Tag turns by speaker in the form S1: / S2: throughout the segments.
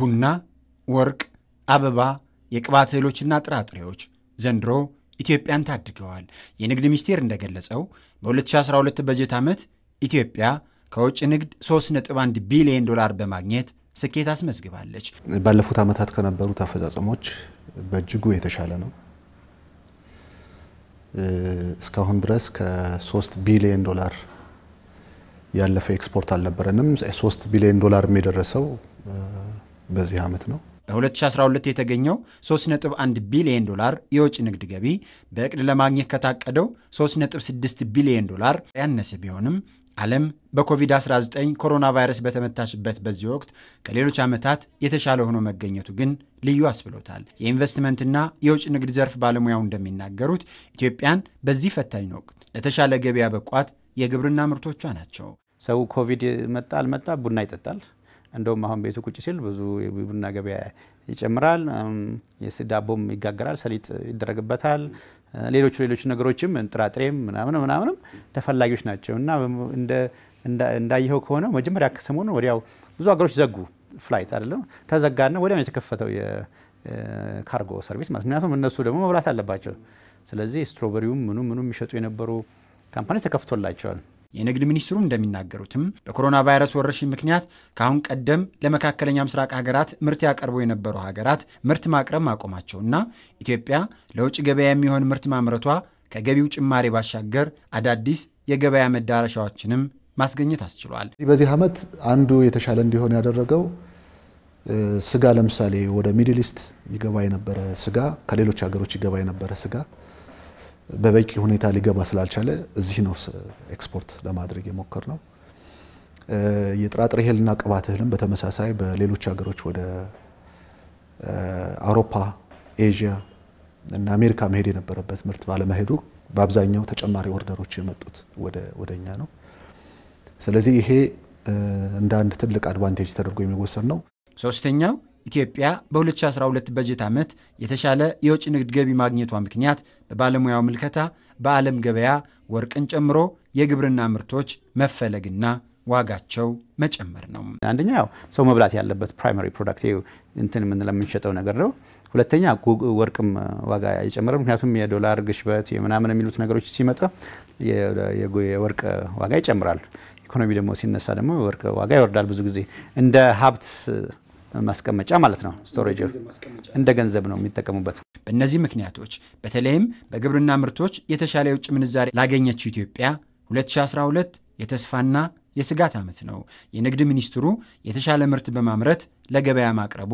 S1: ቡና፣ ወርቅ፣ አበባ፣ የቅባት እህሎችና ጥራጥሬዎች ዘንድሮ ኢትዮጵያን ታድገዋል። የንግድ ሚኒስቴር እንደገለጸው በ2012 በጀት ዓመት ኢትዮጵያ ከውጭ ንግድ 3.1 ቢሊዮን ዶላር በማግኘት ስኬት አስመዝግባለች።
S2: ባለፉት ዓመታት ከነበሩት አፈጻጸሞች በእጅጉ የተሻለ ነው። እስካሁን ድረስ ከ3 ቢሊዮን ዶላር ያለፈ ኤክስፖርት አልነበረንም። 3 ቢሊዮን ዶላር የሚደረሰው በዚህ ዓመት ነው።
S1: በ2012 የተገኘው 3.1 ቢሊዮን ዶላር የውጭ ንግድ ገቢ በእቅድ ለማግኘት ከታቀደው 3.6 ቢሊዮን ዶላር ያነሰ ቢሆንም ዓለም በኮቪድ-19 ኮሮና ቫይረስ በተመታችበት በዚህ ወቅት ከሌሎች ዓመታት የተሻለ ሆኖ መገኘቱ ግን ልዩ አስብሎታል። የኢንቨስትመንትና የውጭ ንግድ ዘርፍ ባለሙያው እንደሚናገሩት ኢትዮጵያን በዚህ ፈታኝ ወቅት ለተሻለ ገቢ በቋት የግብርና ምርቶቿ ናቸው። ሰው ኮቪድ
S3: መጣ አልመጣ ቡና ይጠጣል እንደውም አሁን ቤቱ ቁጭ ሲል ብዙ የቡና ገበያ ይጨምራል፣ ዳቦም ይጋገራል፣ ሰሊጥ ይደረግበታል፣ ሌሎች ሌሎች ነገሮችም ጥራጥሬም ምናምን ምናምንም ተፈላጊዎች ናቸው እና እንዳየኸው ከሆነ መጀመሪያ ከሰሞኑ ወዲያው ብዙ ሀገሮች ዘጉ። ፍላይት አይደለም ተዘጋና ወዲያው የተከፈተው የካርጎ ሰርቪስ ማለት ምክንያቱም እነሱ ደግሞ መብላት አለባቸው። ስለዚህ ስትሮበሪውም
S1: ምኑ ምኑ የሚሸጡ የነበሩ ካምፓኒዎች ተከፍቶላቸዋል። የንግድ ሚኒስትሩ እንደሚናገሩትም በኮሮና ቫይረስ ወረርሽኝ ምክንያት ከአሁን ቀደም ለመካከለኛ ምስራቅ ሀገራት ምርት ያቀርቡ የነበሩ ሀገራት ምርት ማቅረብ ማቆማቸውና ኢትዮጵያ ለውጭ ገበያ የሚሆን ምርት ማምረቷ ከገቢው ጭማሪ ባሻገር አዳዲስ የገበያ መዳረሻዎችንም ማስገኘት አስችሏል።
S2: በዚህ ዓመት አንዱ የተሻለ እንዲሆን ያደረገው ስጋ ለምሳሌ ወደ ሚድል ኢስት ይገባ የነበረ ስጋ ከሌሎች ሀገሮች ይገባ የነበረ ስጋ በበቂ ሁኔታ ሊገባ ስላልቻለ እዚህ ነው ኤክስፖርት ለማድረግ የሞከር ነው። የጥራጥሬ እህልና ቅባት እህልም በተመሳሳይ በሌሎች ሀገሮች ወደ አውሮፓ፣ ኤዥያ እና አሜሪካ መሄድ የነበረበት ምርት ባለመሄዱ በአብዛኛው ተጨማሪ ኦርደሮች የመጡት ወደ እኛ ነው። ስለዚህ ይሄ እንደ አንድ ትልቅ አድቫንቴጅ ተደርጎ የሚወሰድ ነው።
S1: ሶስተኛው ኢትዮጵያ በ2012 በጀት ዓመት የተሻለ የውጭ ንግድ ገቢ ማግኘቷ ምክንያት በባለሙያው ምልከታ በዓለም ገበያ ወርቅን ጨምሮ የግብርና ምርቶች መፈለግና ዋጋቸው መጨመር
S3: ነው። አንደኛ ያው ሰው መብላት ያለበት ፕራይማሪ ፕሮዳክት እንትን የምንለው የምንሸጠው ነገር ነው። ሁለተኛ ወርቅም ዋጋ የጨመረ ምክንያቱም የዶላር ግሽበት የምናምን የሚሉት ነገሮች ሲመጣ የወርቅ ዋጋ ይጨምራል። ኢኮኖሚ ደግሞ ሲነሳ ደግሞ ወርቅ ዋጋ ይወርዳል። ብዙ ጊዜ እንደ ሀብት ማስቀመጫ ማለት ነው። ስቶሬጅ እንደ
S1: ገንዘብ ነው የሚጠቀሙበት። በእነዚህ ምክንያቶች በተለይም በግብርና ምርቶች የተሻለ የውጭ ምንዛሬ ላገኘችው ኢትዮጵያ 2012 የተስፋና የስጋት ዓመት ነው። የንግድ ሚኒስትሩ የተሻለ ምርት በማምረት ለገበያ ማቅረቡ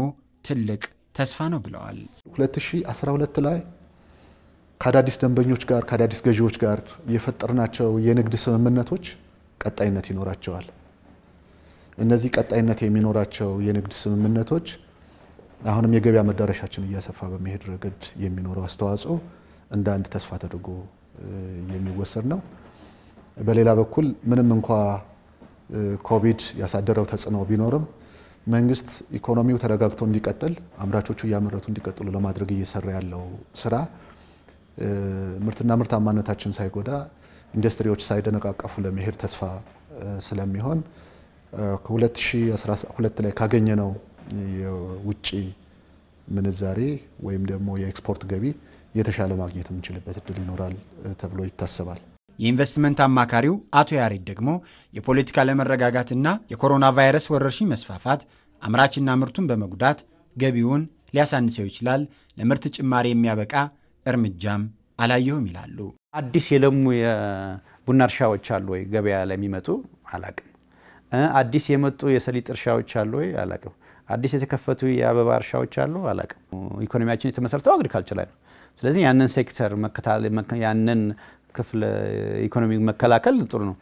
S1: ትልቅ
S2: ተስፋ ነው ብለዋል። 2012 ላይ ከአዳዲስ ደንበኞች ጋር ከአዳዲስ ገዢዎች ጋር የፈጠርናቸው የንግድ ስምምነቶች ቀጣይነት ይኖራቸዋል። እነዚህ ቀጣይነት የሚኖራቸው የንግድ ስምምነቶች አሁንም የገበያ መዳረሻችን እያሰፋ በመሄድ ረገድ የሚኖረው አስተዋጽኦ እንደ አንድ ተስፋ ተደርጎ የሚወሰድ ነው። በሌላ በኩል ምንም እንኳ ኮቪድ ያሳደረው ተጽዕኖ ቢኖርም መንግስት ኢኮኖሚው ተረጋግቶ እንዲቀጥል አምራቾቹ እያመረቱ እንዲቀጥሉ ለማድረግ እየሰራ ያለው ስራ ምርትና ምርታማነታችን ሳይጎዳ ኢንዱስትሪዎች ሳይደነቃቀፉ ለመሄድ ተስፋ ስለሚሆን ከ2012 ላይ ካገኘነው የውጭ ምንዛሬ ወይም ደግሞ የኤክስፖርት ገቢ የተሻለ ማግኘት የምንችልበት እድል ይኖራል ተብሎ ይታሰባል።
S1: የኢንቨስትመንት አማካሪው አቶ ያሬድ ደግሞ የፖለቲካ ለመረጋጋትና የኮሮና ቫይረስ ወረርሽኝ መስፋፋት አምራችና ምርቱን በመጉዳት ገቢውን ሊያሳንሰው ይችላል፣ ለምርት ጭማሪ የሚያበቃ እርምጃም አላየሁም ይላሉ።
S3: አዲስ የለሙ የቡና እርሻዎች አሉ ወይ ገበያ ለሚመጡ አላቅም አዲስ የመጡ የሰሊጥ እርሻዎች አሉ ወይ? አላቅም። አዲስ የተከፈቱ የአበባ እርሻዎች አሉ? አላቅም። ኢኮኖሚያችን የተመሰረተው አግሪካልቸር ላይ ነው። ስለዚህ ያንን ሴክተር ያንን ክፍለ ኢኮኖሚ መከላከል ጥሩ ነው።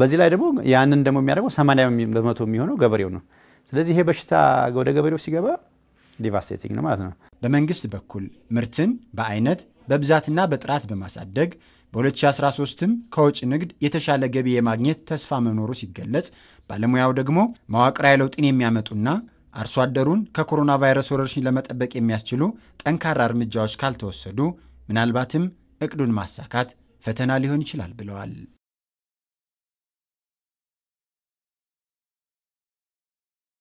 S3: በዚህ ላይ ደግሞ ያንን ደግሞ የሚያደርገው 80 በመቶ የሚሆነው ገበሬው ነው። ስለዚህ ይሄ በሽታ ወደ ገበሬው ሲገባ ዲቫስቴቲንግ
S1: ነው ማለት ነው። በመንግስት በኩል ምርትን በአይነት በብዛትና በጥራት በማሳደግ በ2013ም ከውጭ ንግድ የተሻለ ገቢ የማግኘት ተስፋ መኖሩ ሲገለጽ፣ ባለሙያው ደግሞ መዋቅራዊ ለውጥን የሚያመጡና አርሶ አደሩን ከኮሮና ቫይረስ ወረርሽኝ ለመጠበቅ የሚያስችሉ ጠንካራ እርምጃዎች ካልተወሰዱ ምናልባትም እቅዱን ማሳካት
S2: ፈተና ሊሆን ይችላል ብለዋል።